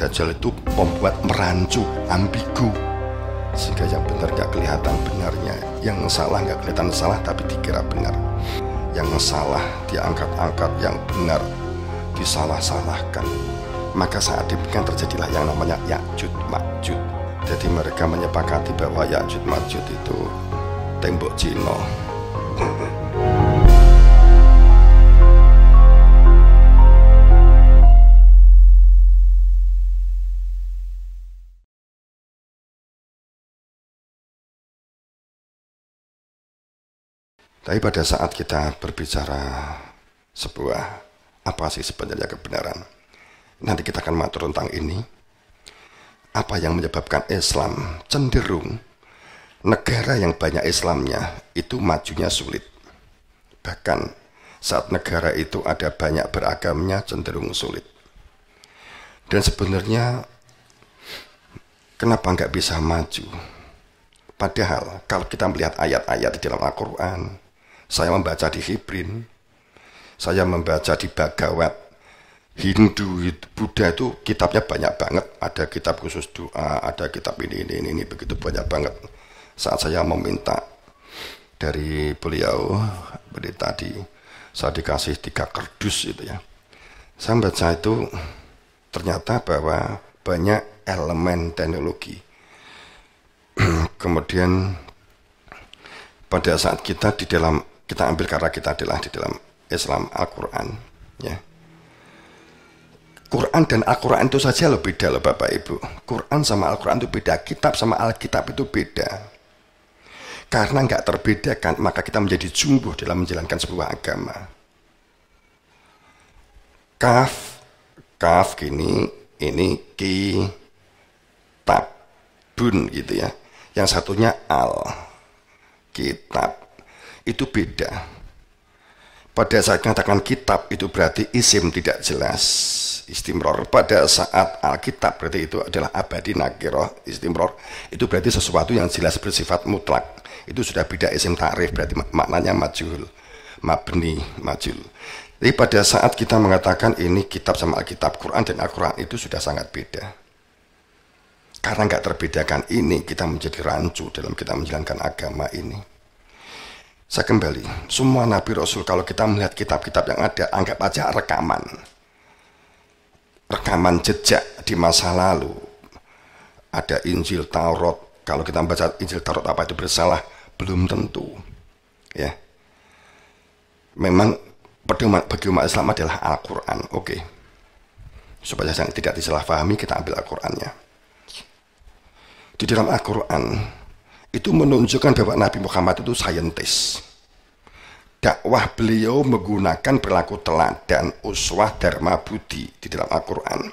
Dajjal itu membuat merancu, ambigu sehingga yang benar gak kelihatan benarnya yang salah gak kelihatan salah tapi dikira benar yang salah diangkat-angkat yang benar disalah-salahkan maka saat demikian terjadilah yang namanya yajud Makjud jadi mereka menyepakati bahwa Yakjud Makjud itu tembok cino. Tapi pada saat kita berbicara sebuah apa sih sebenarnya kebenaran, nanti kita akan matur tentang ini. Apa yang menyebabkan Islam cenderung negara yang banyak Islamnya itu majunya sulit. Bahkan saat negara itu ada banyak beragamnya cenderung sulit. Dan sebenarnya kenapa nggak bisa maju? Padahal kalau kita melihat ayat-ayat di dalam Al-Quran, saya membaca di Hebrin, saya membaca di Bagawat, Hindu, Buddha itu kitabnya banyak banget. Ada kitab khusus doa, ada kitab ini, ini, ini, ini begitu banyak banget. Saat saya meminta dari beliau, berita tadi, saya dikasih tiga kardus itu ya. Saya membaca itu ternyata bahwa banyak elemen teknologi. Kemudian pada saat kita di dalam kita ambil karena kita adalah di dalam Islam Al-Quran ya. Quran dan Al-Quran itu saja lo beda loh Bapak Ibu Quran sama Al-Quran itu beda Kitab sama Alkitab itu beda Karena nggak terbedakan Maka kita menjadi jumbo dalam menjalankan sebuah agama Kaf Kaf gini Ini ki bun gitu ya Yang satunya al Kitab itu beda. Pada saat mengatakan kitab itu berarti isim tidak jelas. Istimror pada saat Alkitab berarti itu adalah abadi nakiroh istimror itu berarti sesuatu yang jelas bersifat mutlak itu sudah beda isim tarif berarti maknanya majul mabni majul jadi pada saat kita mengatakan ini kitab sama Alkitab Quran dan Al-Quran itu sudah sangat beda. Karena nggak terbedakan ini kita menjadi rancu dalam kita menjalankan agama ini. Saya kembali, semua nabi rasul kalau kita melihat kitab-kitab yang ada, anggap aja rekaman. Rekaman jejak di masa lalu. Ada Injil Taurat, kalau kita membaca Injil Taurat apa itu bersalah, belum tentu. Ya. Memang pedoman bagi umat Islam adalah Al-Qur'an. Oke. Supaya yang tidak disalahpahami, kita ambil Al-Qur'annya. Di dalam Al-Qur'an itu menunjukkan bahwa Nabi Muhammad itu saintis. Dakwah beliau menggunakan perilaku teladan uswah dharma budi di dalam Al-Quran.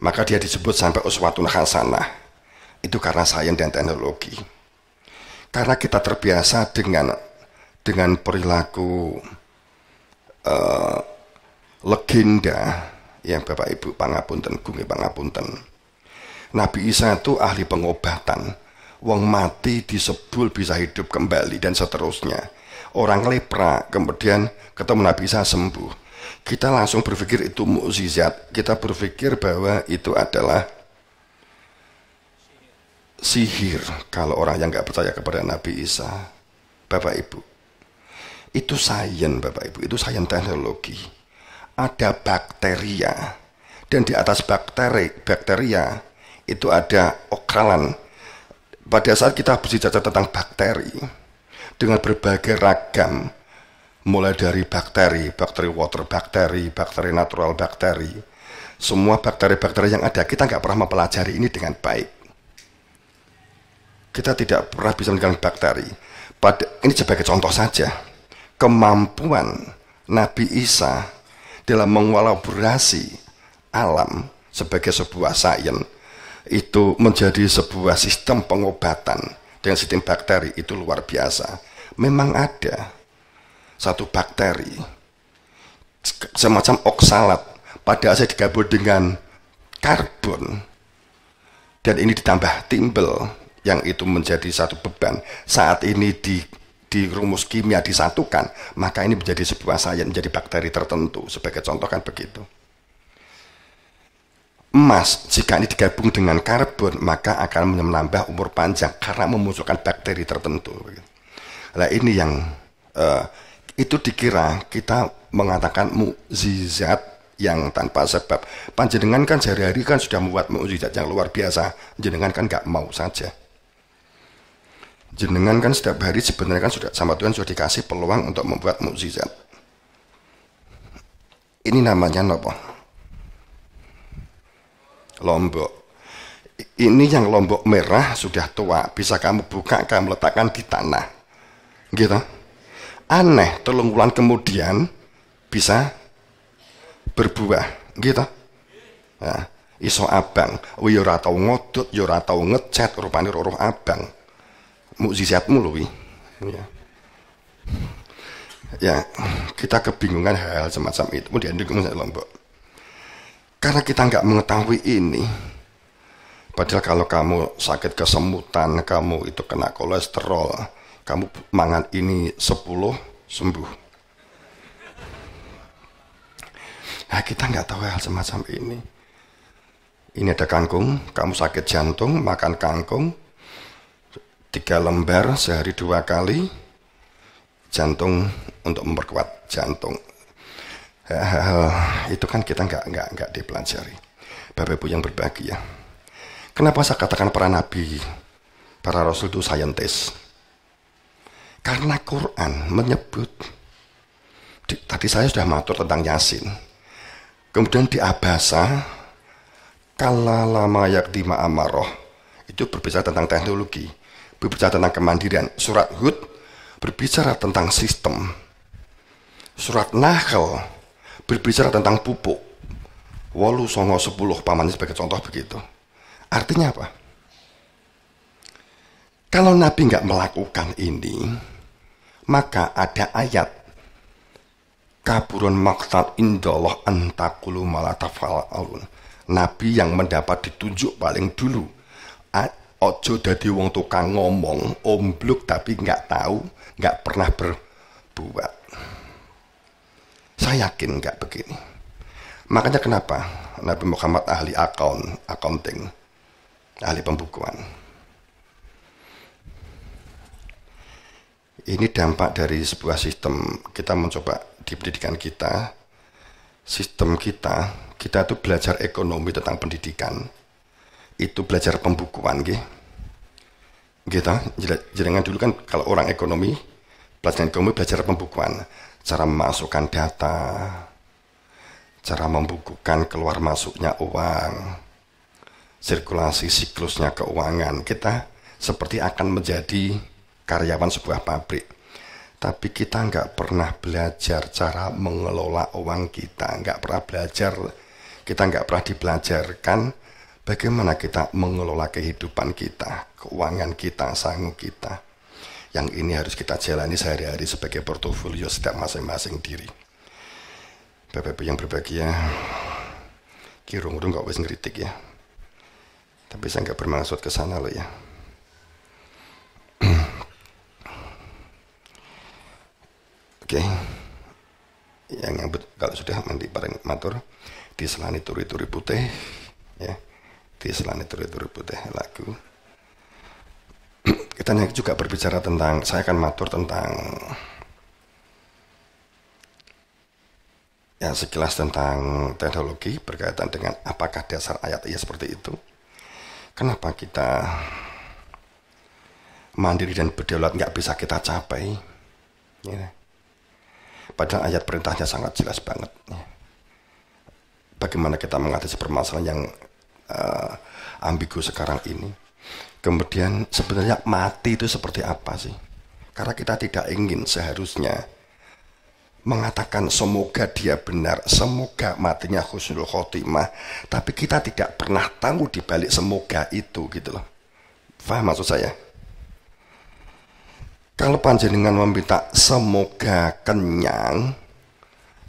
Maka dia disebut sampai uswatun hasanah. Itu karena sains dan teknologi. Karena kita terbiasa dengan dengan perilaku uh, legenda yang Bapak Ibu pangapunten, gunge pangapunten. Nabi Isa itu ahli pengobatan wong mati disebul bisa hidup kembali dan seterusnya. Orang lepra kemudian ketemu Nabi Isa sembuh. Kita langsung berpikir itu mukjizat. Kita berpikir bahwa itu adalah sihir kalau orang yang nggak percaya kepada Nabi Isa. Bapak Ibu, itu sains Bapak Ibu, itu sains teknologi. Ada bakteria dan di atas bakteri, bakteria itu ada okralan pada saat kita berbicara tentang bakteri dengan berbagai ragam mulai dari bakteri, bakteri water bakteri, bakteri natural bakteri, semua bakteri-bakteri yang ada kita nggak pernah mempelajari ini dengan baik. Kita tidak pernah bisa mengenal bakteri. Pada, ini sebagai contoh saja kemampuan Nabi Isa dalam mengolaborasi alam sebagai sebuah sains itu menjadi sebuah sistem pengobatan dengan sistem bakteri itu luar biasa. Memang ada satu bakteri semacam oksalat pada saya digabung dengan karbon dan ini ditambah timbel yang itu menjadi satu beban saat ini di di rumus kimia disatukan maka ini menjadi sebuah sains menjadi bakteri tertentu sebagai contoh kan begitu Emas jika ini digabung dengan karbon maka akan menambah umur panjang karena memunculkan bakteri tertentu. Nah ini yang uh, itu dikira kita mengatakan mukjizat yang tanpa sebab. Panjenengan kan sehari-hari kan sudah membuat mukjizat yang luar biasa. Jenengan kan nggak mau saja. Jenengan kan setiap hari sebenarnya kan sudah sama Tuhan sudah dikasih peluang untuk membuat mukjizat. Ini namanya nopo Lombok. Ini yang lombok merah sudah tua, bisa kamu buka, kamu letakkan di tanah. Gitu. Aneh, telung bulan kemudian bisa berbuah. Gitu. Ya. iso abang, wiyora oh, ya tau ngodot, yora ya tau ngecat, rupanya roh abang. Mukjizatmu lho Ya ya kita kebingungan hal-hal semacam itu kemudian di Lombok karena kita nggak mengetahui ini. Padahal kalau kamu sakit kesemutan, kamu itu kena kolesterol, kamu mangan ini 10 sembuh. Nah, kita nggak tahu hal semacam ini. Ini ada kangkung, kamu sakit jantung, makan kangkung, tiga lembar sehari dua kali, jantung untuk memperkuat jantung. Eh, itu kan kita nggak nggak nggak dipelajari. Bapak Ibu yang berbahagia. Kenapa saya katakan para nabi, para rasul itu saintis? Karena Quran menyebut di, tadi saya sudah matur tentang Yasin. Kemudian di Abasa kala lama yakti ma'amaroh itu berbicara tentang teknologi, berbicara tentang kemandirian. Surat Hud berbicara tentang sistem. Surat Nahl berbicara tentang pupuk. Walu songo sepuluh paman sebagai contoh begitu. Artinya apa? Kalau Nabi nggak melakukan ini, maka ada ayat kaburun maksad indoloh antakulu malatafal alun. Nabi yang mendapat ditunjuk paling dulu. Ojo dadi wong tukang ngomong, ombluk tapi nggak tahu, nggak pernah berbuat saya yakin nggak begini. Makanya kenapa Nabi Muhammad ahli account, accounting, ahli pembukuan. Ini dampak dari sebuah sistem. Kita mencoba di pendidikan kita, sistem kita, kita tuh belajar ekonomi tentang pendidikan. Itu belajar pembukuan, gitu. Gitu, jadi dulu kan kalau orang ekonomi, pelajaran ekonomi belajar pembukuan cara memasukkan data, cara membukukan keluar masuknya uang, sirkulasi siklusnya keuangan. Kita seperti akan menjadi karyawan sebuah pabrik. Tapi kita nggak pernah belajar cara mengelola uang kita, nggak pernah belajar, kita nggak pernah dibelajarkan bagaimana kita mengelola kehidupan kita, keuangan kita, sanggup kita yang ini harus kita jalani sehari-hari sebagai portofolio setiap masing-masing diri. PPP yang berbahagia, kirung-kirung nggak wis ngeritik ya. Tapi saya nggak bermaksud ke sana loh ya. Oke, okay. yang yang kalau sudah mandi bareng matur diselani turi-turi putih, ya diselani turi-turi putih lagu. Kita juga berbicara tentang, saya akan matur tentang ya sekilas tentang teknologi berkaitan dengan apakah dasar ayat ia seperti itu. Kenapa kita mandiri dan berdaulat nggak bisa kita capai? Ya. Padahal ayat perintahnya sangat jelas banget. Ya. Bagaimana kita mengatasi permasalahan yang uh, ambigu sekarang ini? Kemudian sebenarnya mati itu seperti apa sih? Karena kita tidak ingin seharusnya mengatakan semoga dia benar, semoga matinya husnul khotimah, tapi kita tidak pernah tahu di balik semoga itu gitu loh. Faham maksud saya? Kalau panjenengan meminta semoga kenyang,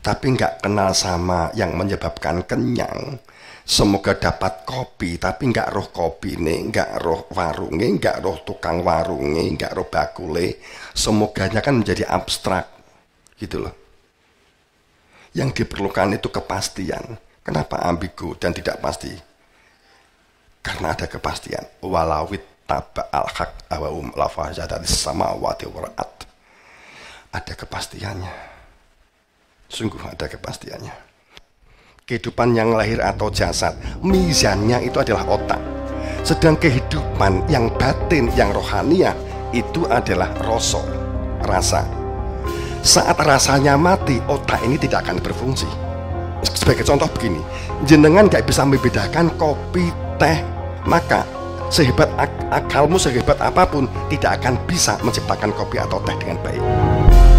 tapi nggak kenal sama yang menyebabkan kenyang, semoga dapat kopi tapi nggak roh kopi nih nggak roh warungnya, nggak roh tukang warungnya, nggak roh bakule semoganya kan menjadi abstrak gitu loh yang diperlukan itu kepastian kenapa ambigu dan tidak pasti karena ada kepastian walawit taba al haq awum sama samawati warat ada kepastiannya sungguh ada kepastiannya Kehidupan yang lahir atau jasad, mizannya itu adalah otak. Sedang kehidupan yang batin, yang rohania, itu adalah rasa, rasa. Saat rasanya mati, otak ini tidak akan berfungsi. Sebagai contoh begini, jenengan gak bisa membedakan kopi, teh, maka sehebat ak akalmu, sehebat apapun, tidak akan bisa menciptakan kopi atau teh dengan baik.